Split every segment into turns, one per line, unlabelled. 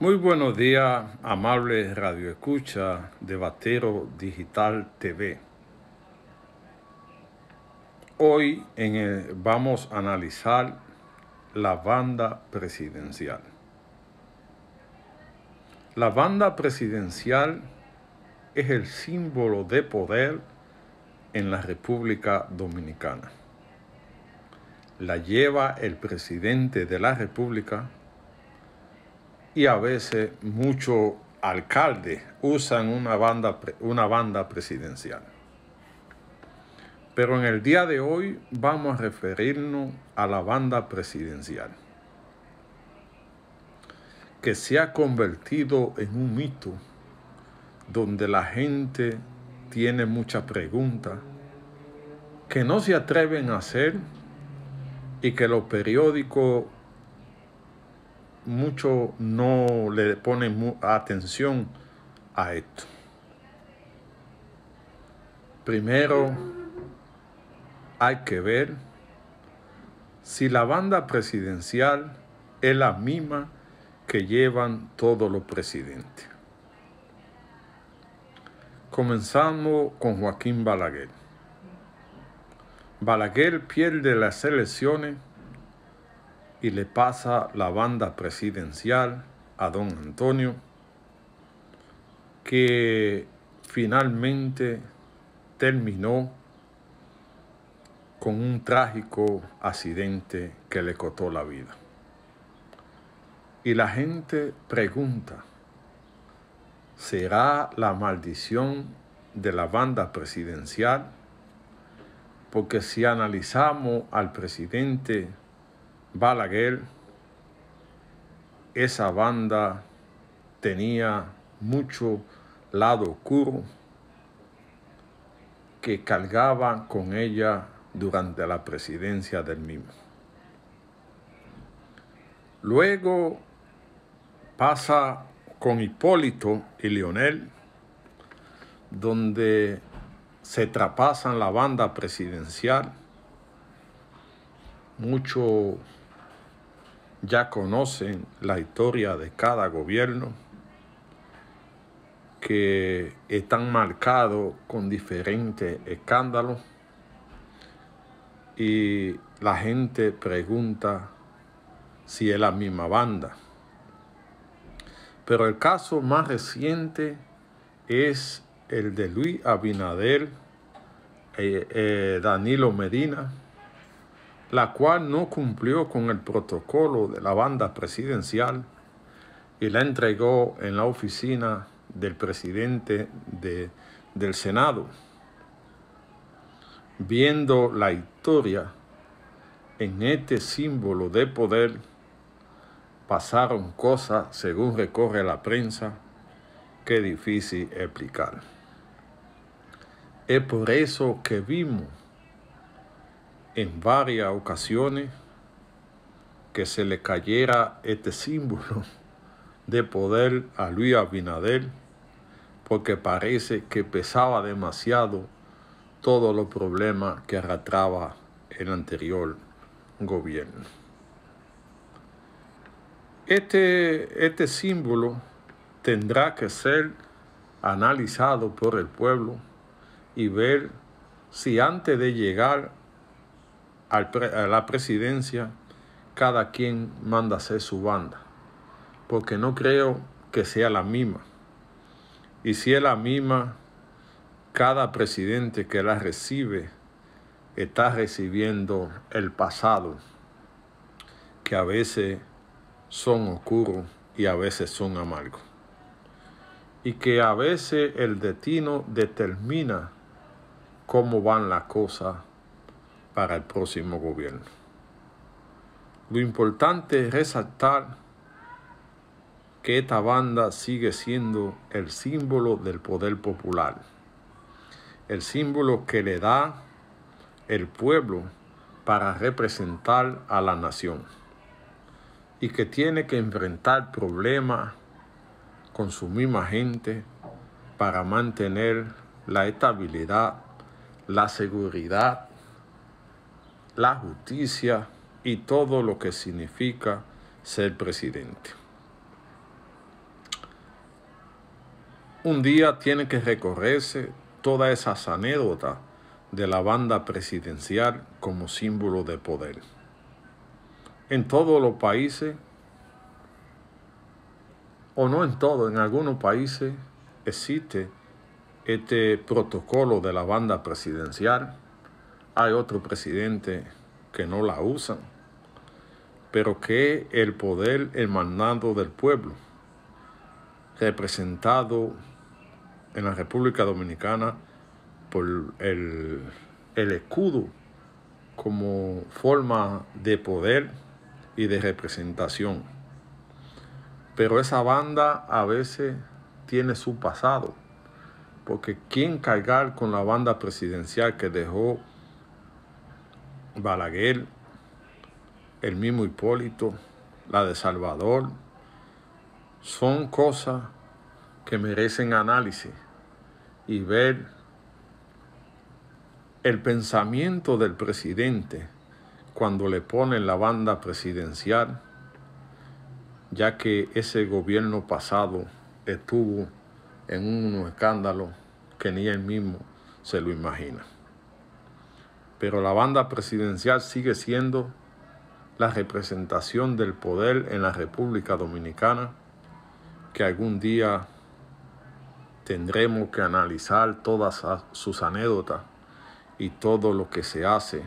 Muy buenos días, amables radioescucha de Batero Digital TV. Hoy vamos a analizar la banda presidencial. La banda presidencial es el símbolo de poder en la República Dominicana. La lleva el presidente de la República y a veces muchos alcaldes usan una banda, una banda presidencial. Pero en el día de hoy vamos a referirnos a la banda presidencial, que se ha convertido en un mito donde la gente tiene muchas preguntas que no se atreven a hacer y que los periódicos mucho no le ponen atención a esto. Primero, hay que ver si la banda presidencial es la misma que llevan todos los presidentes. Comenzamos con Joaquín Balaguer. Balaguer pierde las elecciones y le pasa la banda presidencial a don Antonio, que finalmente terminó con un trágico accidente que le cotó la vida. Y la gente pregunta, ¿será la maldición de la banda presidencial? Porque si analizamos al presidente Balaguer, esa banda tenía mucho lado oscuro que cargaba con ella durante la presidencia del mismo. Luego pasa con Hipólito y Leonel, donde se trapasan la banda presidencial, mucho ya conocen la historia de cada gobierno, que están marcados con diferentes escándalos y la gente pregunta si es la misma banda. Pero el caso más reciente es el de Luis Abinader, eh, eh, Danilo Medina, la cual no cumplió con el protocolo de la banda presidencial y la entregó en la oficina del presidente del Senado. Viendo la historia en este símbolo de poder, pasaron cosas, según recorre la prensa, que difícil explicar. Es por eso que vimos en varias ocasiones que se le cayera este símbolo de poder a Luis Abinader, porque parece que pesaba demasiado todos los problemas que arrastraba el anterior gobierno. Este, este símbolo tendrá que ser analizado por el pueblo y ver si antes de llegar a la presidencia, cada quien manda hacer su banda, porque no creo que sea la misma. Y si es la misma, cada presidente que la recibe está recibiendo el pasado, que a veces son oscuros y a veces son amargos. Y que a veces el destino determina cómo van las cosas para el próximo gobierno. Lo importante es resaltar que esta banda sigue siendo el símbolo del poder popular, el símbolo que le da el pueblo para representar a la nación y que tiene que enfrentar problemas con su misma gente para mantener la estabilidad, la seguridad la justicia y todo lo que significa ser presidente. Un día tiene que recorrerse todas esas anécdotas de la banda presidencial como símbolo de poder. En todos los países, o no en todos, en algunos países existe este protocolo de la banda presidencial hay otro presidente que no la usan, pero que el poder el mandato del pueblo, representado en la República Dominicana por el, el escudo como forma de poder y de representación. Pero esa banda a veces tiene su pasado, porque ¿quién cargar con la banda presidencial que dejó Balaguer, el mismo Hipólito, la de Salvador, son cosas que merecen análisis y ver el pensamiento del presidente cuando le ponen la banda presidencial, ya que ese gobierno pasado estuvo en un escándalo que ni él mismo se lo imagina pero la banda presidencial sigue siendo la representación del poder en la República Dominicana que algún día tendremos que analizar todas sus anécdotas y todo lo que se hace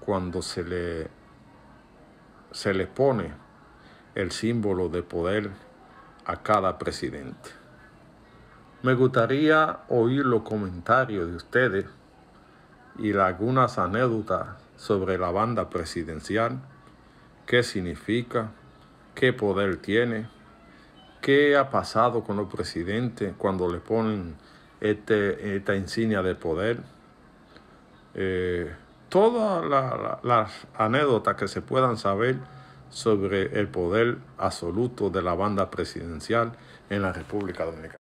cuando se le, se pone el símbolo de poder a cada presidente. Me gustaría oír los comentarios de ustedes y algunas anécdotas sobre la banda presidencial, qué significa, qué poder tiene, qué ha pasado con los presidente cuando le ponen este, esta insignia de poder. Eh, todas las anécdotas que se puedan saber sobre el poder absoluto de la banda presidencial en la República Dominicana.